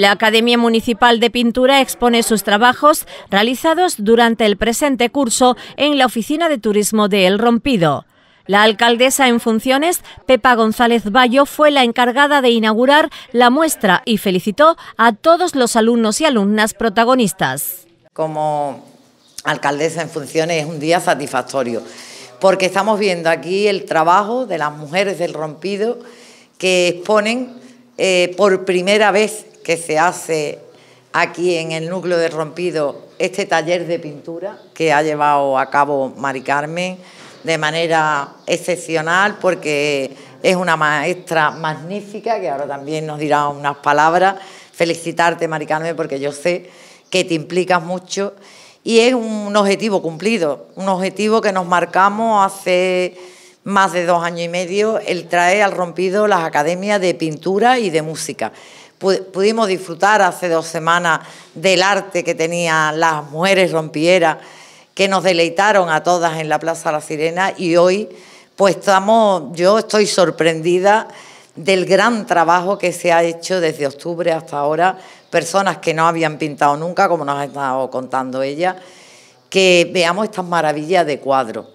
La Academia Municipal de Pintura expone sus trabajos realizados durante el presente curso en la Oficina de Turismo de El Rompido. La alcaldesa en funciones, Pepa González Bayo, fue la encargada de inaugurar la muestra y felicitó a todos los alumnos y alumnas protagonistas. Como alcaldesa en funciones es un día satisfactorio, porque estamos viendo aquí el trabajo de las mujeres del rompido que exponen eh, por primera vez que se hace aquí en el núcleo de Rompido este taller de pintura que ha llevado a cabo Mari Carmen de manera excepcional porque es una maestra magnífica que ahora también nos dirá unas palabras. Felicitarte, Mari Carmen, porque yo sé que te implicas mucho y es un objetivo cumplido, un objetivo que nos marcamos hace más de dos años y medio, el traer al rompido las academias de pintura y de música pudimos disfrutar hace dos semanas del arte que tenían las mujeres rompieras, que nos deleitaron a todas en la Plaza La Sirena y hoy pues estamos, yo estoy sorprendida del gran trabajo que se ha hecho desde octubre hasta ahora, personas que no habían pintado nunca, como nos ha estado contando ella, que veamos estas maravillas de cuadro.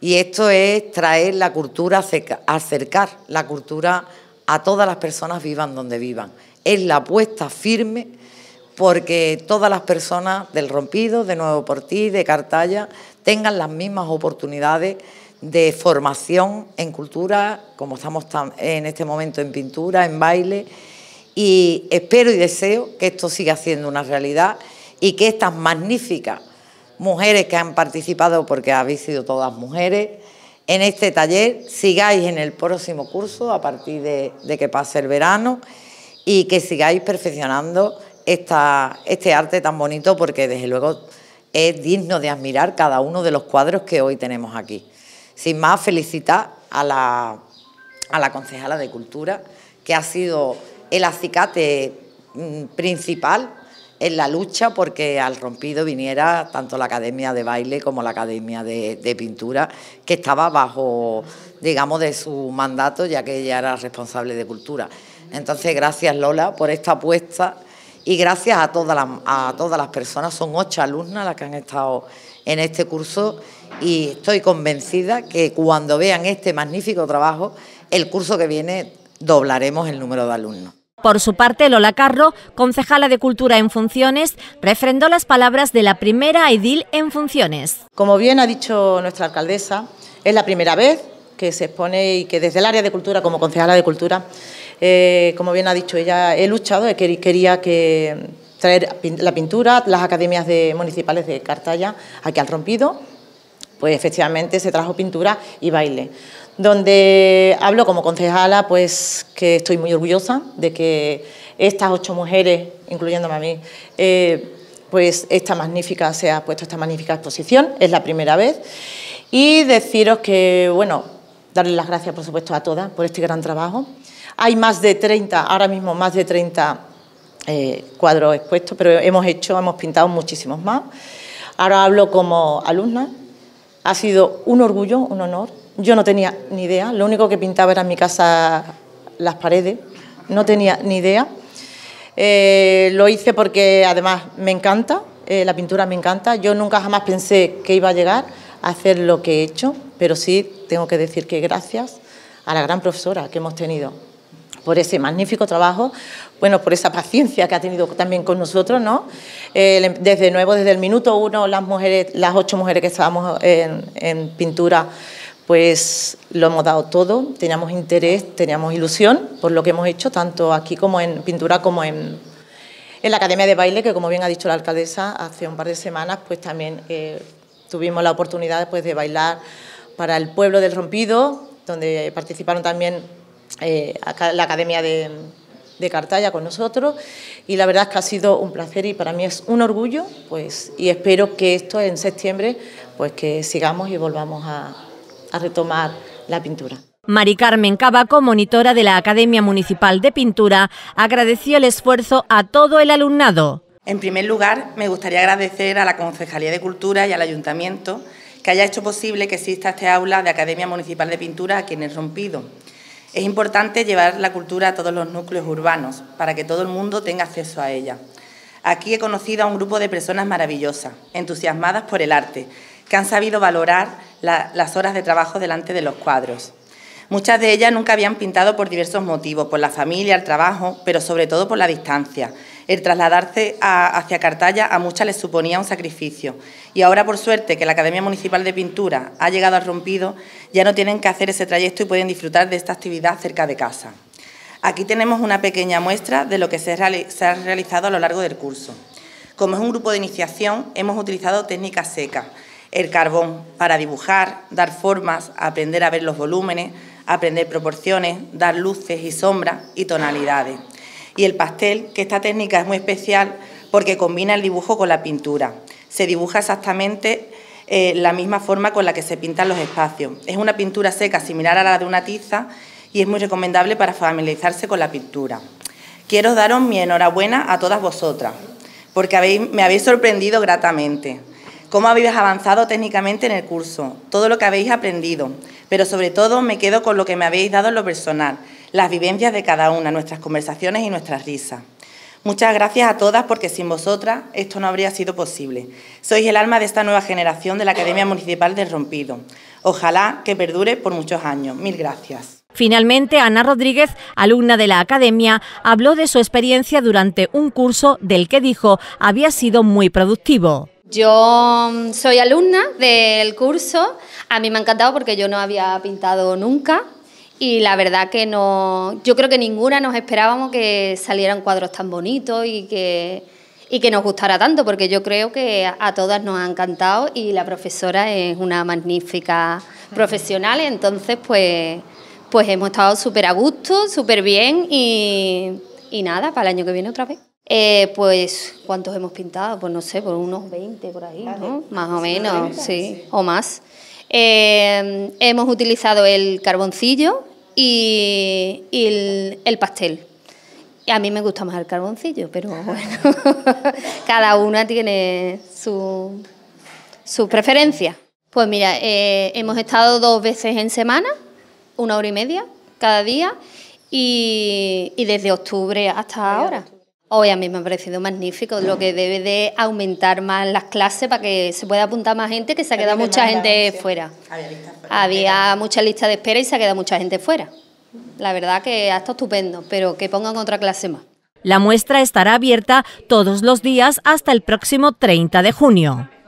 Y esto es traer la cultura, acercar la cultura a todas las personas vivan donde vivan es la apuesta firme porque todas las personas del Rompido, de Nuevo Portí, de Cartaya, tengan las mismas oportunidades de formación en cultura, como estamos en este momento en pintura, en baile, y espero y deseo que esto siga siendo una realidad y que estas magníficas mujeres que han participado, porque habéis sido todas mujeres, en este taller sigáis en el próximo curso a partir de que pase el verano y que sigáis perfeccionando este arte tan bonito porque desde luego es digno de admirar cada uno de los cuadros que hoy tenemos aquí. Sin más, felicitar a la, concejala de Cultura, que ha sido el acicate mm, principal en la lucha porque al rompido viniera tanto la Academia de Baile como la Academia de, de, Pintura, que estaba bajo, digamos, de su mandato, ya que ella era responsable de cultura. Entonces, gracias Lola por esta apuesta y gracias a todas las, a todas las personas. Son ocho alumnas las que han estado en este curso y estoy convencida que cuando vean este magnífico trabajo, el curso que viene doblaremos el número de alumnos. Por su parte, Lola Carro, concejala de Cultura en Funciones, refrendó las palabras de la primera edil en funciones. Como bien ha dicho nuestra alcaldesa, es la primera vez que se expone y que desde el área de cultura, como concejala de cultura, eh, como bien ha dicho ella, he luchado, quería que traer la pintura, las academias municipales de Cartaya aquí al rompido, pues efectivamente se trajo pintura y baile donde hablo como concejala, pues que estoy muy orgullosa de que estas ocho mujeres, incluyéndome a mí, eh, pues esta magnífica, se ha puesto esta magnífica exposición, es la primera vez, y deciros que, bueno, ...darles las gracias, por supuesto, a todas por este gran trabajo. Hay más de 30, ahora mismo más de 30 eh, cuadros expuestos, pero hemos hecho, hemos pintado muchísimos más. Ahora hablo como alumna. Ha sido un orgullo, un honor. Yo no tenía ni idea. Lo único que pintaba era en mi casa las paredes. No tenía ni idea. Eh, lo hice porque además me encanta, eh, la pintura me encanta. Yo nunca jamás pensé que iba a llegar a hacer lo que he hecho, pero sí tengo que decir que gracias a la gran profesora que hemos tenido por ese magnífico trabajo, bueno, por esa paciencia que ha tenido también con nosotros, ¿no? Em, desde nuevo, desde el minuto uno, las mujeres, las ocho mujeres que estábamos en, en pintura, pues lo hemos dado todo, teníamos interés, teníamos ilusión por lo que hemos hecho, tanto aquí como en pintura, como en, en la Academia de Baile, que como bien ha dicho la alcaldesa, hace un par de semanas, pues también eh, tuvimos la oportunidad pues, de bailar para el pueblo del Rompido, donde participaron también eh, la Academia de, Cartaya con nosotros y la verdad es que ha sido un placer y para mí es un orgullo pues y espero que esto en septiembre pues que sigamos y volvamos a, a retomar la pintura. Mari Carmen Cabaco, monitora de la Academia Municipal de Pintura, agradeció el esfuerzo a todo el alumnado. En primer lugar, me gustaría agradecer a la Concejalía de Cultura y al Ayuntamiento que haya hecho posible que exista este aula de Academia Municipal de Pintura aquí en el Rompido. Es importante llevar la cultura a todos los núcleos urbanos para que todo el mundo tenga acceso a ella. Aquí he conocido a un grupo de personas maravillosas, entusiasmadas por el arte, que han sabido valorar las horas de trabajo delante de los cuadros. Muchas de ellas nunca habían pintado por diversos motivos, por la familia, el trabajo, pero sobre todo por la distancia, el trasladarse hacia Cartaya a muchas les suponía un sacrificio. Y ahora, por suerte, que la Academia Municipal de Pintura ha llegado al rompido, ya no tienen que hacer ese trayecto y pueden disfrutar de esta actividad cerca de casa. Aquí tenemos una pequeña muestra de lo que se, se ha realizado a lo largo del curso. Como es un grupo de iniciación, hemos utilizado técnicas secas, el carbón, para dibujar, dar formas, aprender a ver los volúmenes, aprender proporciones, dar luces y sombras y tonalidades. Y el pastel, que esta técnica es muy especial porque combina el dibujo con la pintura. Se dibuja exactamente eh, la misma forma con la que se pintan los espacios. Es una pintura seca similar a la de una tiza y es muy recomendable para familiarizarse con la pintura. Quiero daros mi enhorabuena a todas vosotras, porque me habéis sorprendido gratamente. Cómo habéis avanzado técnicamente en el curso, todo lo que habéis aprendido, pero sobre todo me quedo con lo que me habéis dado en lo personal, las vivencias de cada una, nuestras conversaciones y nuestras risas. Muchas gracias a todas porque sin vosotras esto no habría sido posible. Sois el alma de esta nueva generación de la Academia Municipal del Rompido. Ojalá que perdure por muchos años. Mil gracias. Finalmente, Ana Rodríguez, alumna de la academia, habló de su experiencia durante un curso del que dijo había sido muy productivo. Yo mm, soy alumna del curso, a mí me ha encantado porque yo no había pintado nunca, y la verdad que no, yo creo que ninguna nos esperábamos que salieran cuadros tan bonitos y que, y que nos gustara tanto, porque yo creo que a todas nos ha encantado y la profesora es una magnífica profesional, entonces pues, pues hemos estado súper a gusto, súper bien y, y nada, para el año que viene otra vez. Eh, pues, ¿cuántos hemos pintado? Pues no sé, por unos 20 por ahí, Más o menos, sí, o más. Eh, hemos utilizado el carboncillo, y, el, pastel. A mí me gusta más el carboncillo, pero bueno, cada una tiene su, preferencia. Pues mira, eh, hemos estado dos veces en semana, una hora y media cada día, y desde octubre hasta ahora. Hoy a mí me ha parecido magnífico, lo que debe de aumentar más las clases para que se pueda apuntar más gente, que se ha quedado mucha gente fuera. Había, mucha lista de espera y se ha quedado mucha gente fuera. La verdad que ha estado estupendo, pero que pongan otra clase más. La muestra estará abierta todos los días hasta el próximo 30 de junio.